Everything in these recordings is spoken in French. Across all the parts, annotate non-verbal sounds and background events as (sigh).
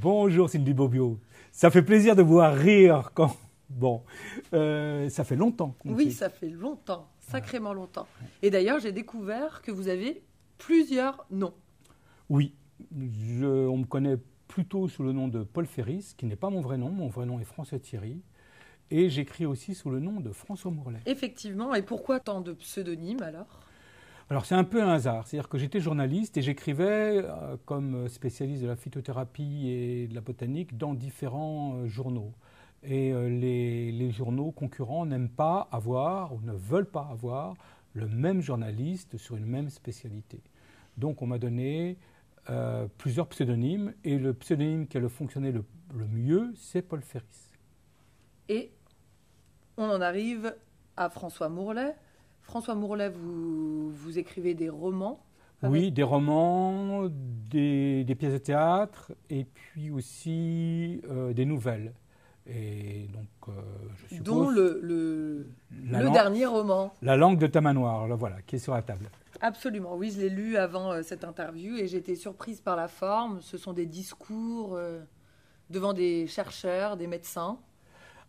Bonjour Cindy Bobbio. Ça fait plaisir de vous voir rire quand. Bon, euh, ça fait longtemps. Oui, ça fait longtemps, ah. sacrément longtemps. Et d'ailleurs, j'ai découvert que vous avez plusieurs noms. Oui, on me connaît plutôt sous le nom de Paul Ferris, qui n'est pas mon vrai nom. Mon vrai nom est François Thierry. Et j'écris aussi sous le nom de François Mourlet. Effectivement, et pourquoi tant de pseudonymes alors alors c'est un peu un hasard, c'est-à-dire que j'étais journaliste et j'écrivais euh, comme euh, spécialiste de la phytothérapie et de la botanique dans différents euh, journaux. Et les, journaux concurrents n'aiment pas avoir ou ne veulent pas avoir le même journaliste sur une même spécialité. Donc on m'a donné plusieurs pseudonymes et le pseudonyme qui a le fonctionné le, le mieux, c'est Paul Ferris. Et on en arrive à François Mourlet, François Mourlet, vous, écrivez des romans oui, des romans, des, pièces de théâtre et puis aussi euh, des nouvelles. Et donc, euh, je suppose. Dont le, le, dernier roman. La langue de Tamanoir, voilà, qui est sur la table. Absolument, oui, je l'ai lu avant euh, cette interview et j'ai été surprise par la forme. Ce sont des discours devant des chercheurs, des médecins.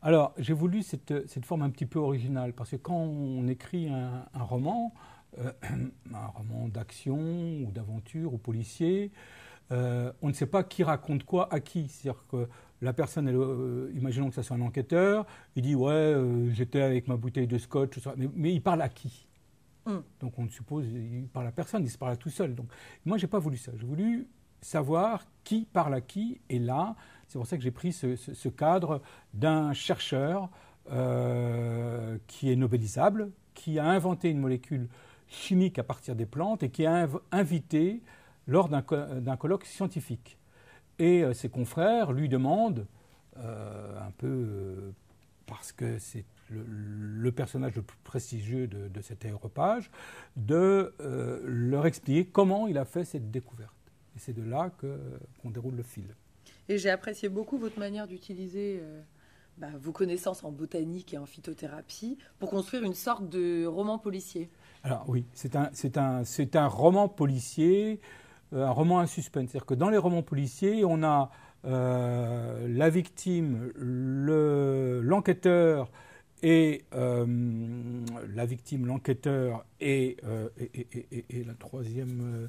Alors, j'ai voulu cette, forme un petit peu originale, parce que quand on écrit un, roman, euh, (clears throat) un roman d'action ou d'aventure ou policier, euh, on ne sait pas qui raconte quoi à qui. C'est-à-dire que la personne, euh, imaginons que ça soit un enquêteur, il dit Ouais, j'étais avec ma bouteille de scotch, mais, il parle à qui mm. Donc on suppose, il parle à personne, il se parle à tout seul. Donc moi, je n'ai pas voulu ça. J'ai voulu savoir qui parle à qui, et là, c'est pour ça que j'ai pris ce, cadre d'un chercheur euh, qui est nobelisable, qui a inventé une molécule chimique à partir des plantes et qui a invité lors d'un colloque scientifique. Et euh, ses confrères lui demandent, euh, un peu parce que c'est le, personnage le plus prestigieux de, cet aéropage, de leur expliquer comment il a fait cette découverte. Et c'est de là qu'on déroule le fil. Et j'ai apprécié beaucoup votre manière d'utiliser euh, bah, vos connaissances en botanique et en phytothérapie pour construire une sorte de roman policier. Alors oui, c'est un, un, un, roman policier, euh, un roman à suspense. C'est-à-dire que dans les romans policiers, on a euh, la victime, l'enquêteur, et la victime, l'enquêteur, et, la troisième,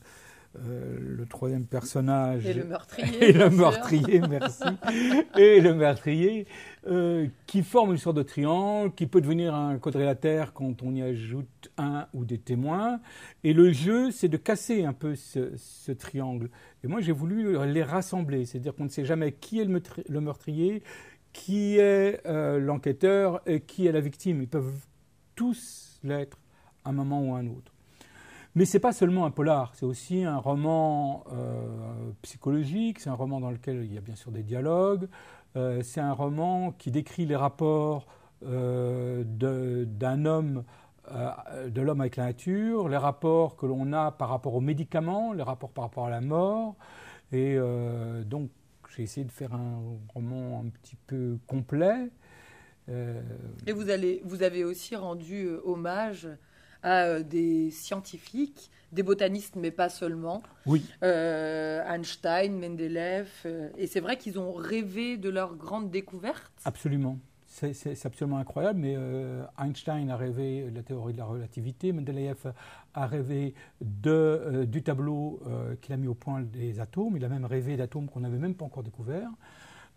euh, le troisième personnage. Et le (laughs) meurtrier. merci. (laughs) et le meurtrier, euh, qui forme une sorte de triangle, qui peut devenir un quadrilatère quand on y ajoute un ou des témoins. Et le jeu, c'est de casser un peu ce, triangle. Et moi, j'ai voulu les rassembler, c'est-à-dire qu'on ne sait jamais qui est le, meurtrier, qui est euh, l'enquêteur et qui est la victime. Ils peuvent tous l'être à un moment ou à un autre. Mais c'est pas seulement un polar, c'est aussi un roman euh, psychologique, c'est un roman dans lequel il y a bien sûr des dialogues, euh, c'est un roman qui décrit les rapports euh, d'un homme de l'homme avec la nature, les rapports que l'on a par rapport aux médicaments, les rapports par rapport à la mort. Et donc j'ai essayé de faire un roman un petit peu complet. Et vous, vous avez aussi rendu hommage à euh, des scientifiques, des botanistes, mais pas seulement. Oui. Euh, Einstein, Mendeleev. Euh, et c'est vrai qu'ils ont rêvé de leur grande découverte. Absolument. C'est absolument incroyable, mais Einstein a rêvé de la théorie de la relativité, Mendeleev a rêvé de, du tableau qu'il a mis au point des atomes, il a même rêvé d'atomes qu'on n'avait même pas encore découverts.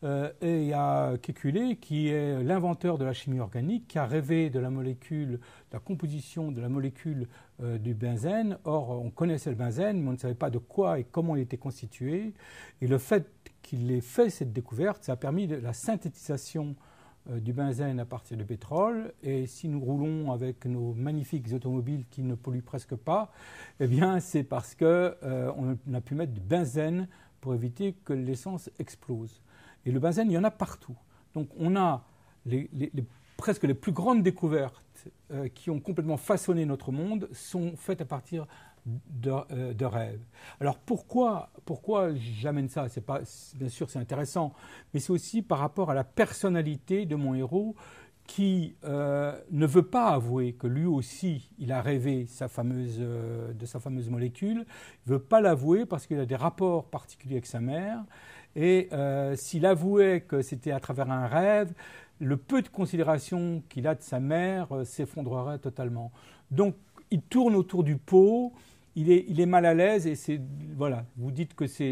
Euh, et il y a Kekulé, qui est l'inventeur de la chimie organique, qui a rêvé de la molécule, de la composition de la molécule euh, du benzène. Or, on connaissait le benzène, mais on ne savait pas de quoi et comment il était constitué. Et le fait qu'il ait fait cette découverte, ça a permis de la synthétisation euh, du benzène à partir de pétrole. Et si nous roulons avec nos magnifiques automobiles qui ne polluent presque pas, eh bien, c'est parce qu'on a pu mettre du benzène pour éviter que l'essence explose. Et le benzène, il y en a partout. Donc on a les, presque les plus grandes découvertes euh, qui ont complètement façonné notre monde sont faites à partir euh, de, rêves. Alors pourquoi, pourquoi j'amène ça C'est pas bien sûr c'est intéressant, mais c'est aussi par rapport à la personnalité de mon héros qui euh, ne veut pas avouer que lui aussi il a rêvé sa fameuse, de sa fameuse molécule, il veut pas l'avouer parce qu'il a des rapports particuliers avec sa mère et euh, s'il avouait que c'était à travers un rêve, le peu de considération qu'il a de sa mère euh, s'effondrerait totalement. Donc il tourne autour du pot, il est, il est mal à l'aise et c'est voilà. Vous dites que c'est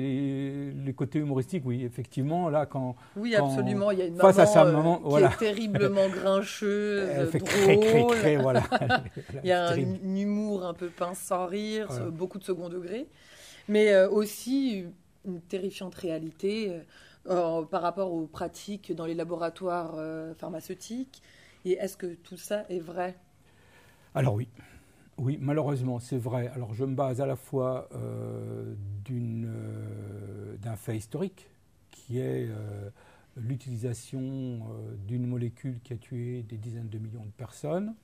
le côté humoristique, oui, effectivement là quand oui absolument, il y a une face à euh, qui est terriblement grincheuse, Elle fait drôle, (laughs) il y a un, humour un peu pince sans rire, beaucoup de second degré, mais aussi terrifiante réalité euh, par rapport aux pratiques dans les laboratoires euh, pharmaceutiques. Et est-ce que tout ça est vrai Alors oui. Oui, malheureusement, c'est vrai. Alors je me base à la fois euh, d'un fait historique, qui est l'utilisation d'une molécule qui a tué des dizaines de millions de personnes,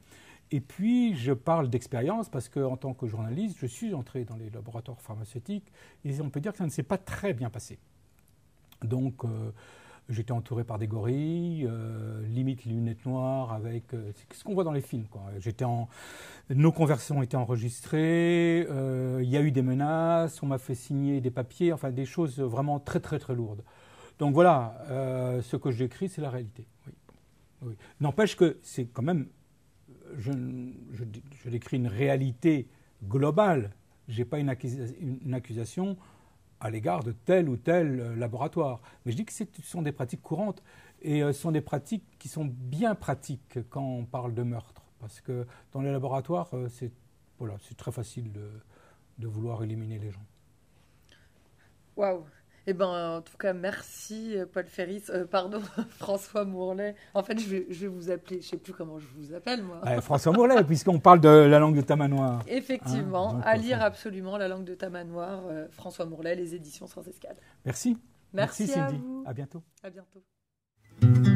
et puis, je parle d'expérience parce qu'en tant que journaliste, je suis entré dans les laboratoires pharmaceutiques et on peut dire que ça ne s'est pas très bien passé. Donc, euh, j'étais entouré par des gorilles, euh, limite limite lunettes noires, avec euh, C'est ce qu'on voit dans les films. J'étais en, nos conversations étaient enregistrées, il y a eu des menaces, on m'a fait signer des papiers, enfin des choses vraiment très très très lourdes. Donc voilà, ce que j'écris, c'est la réalité. N'empêche que c'est quand même je, je, décris une réalité globale. Je n'ai pas une, accusation à l'égard de tel ou tel euh, laboratoire. Mais je dis que ce sont des pratiques courantes et euh, ce sont des pratiques qui sont bien pratiques quand on parle de meurtre. Parce que dans les laboratoires, euh, c'est voilà, très facile de, de vouloir éliminer les gens. Waouh eh ben, en tout cas, merci euh, Paul Ferris, euh, pardon (laughs) François Mourlet. En fait, je vais, vous appeler, je sais plus comment je vous appelle moi. François Mourlet, (laughs) puisqu'on parle de la langue de Tamanoir. Effectivement, hein, à euh, lire absolument la langue de Tamanoir, François Mourlet, les éditions sans escale. Merci. Merci, à À bientôt. À bientôt.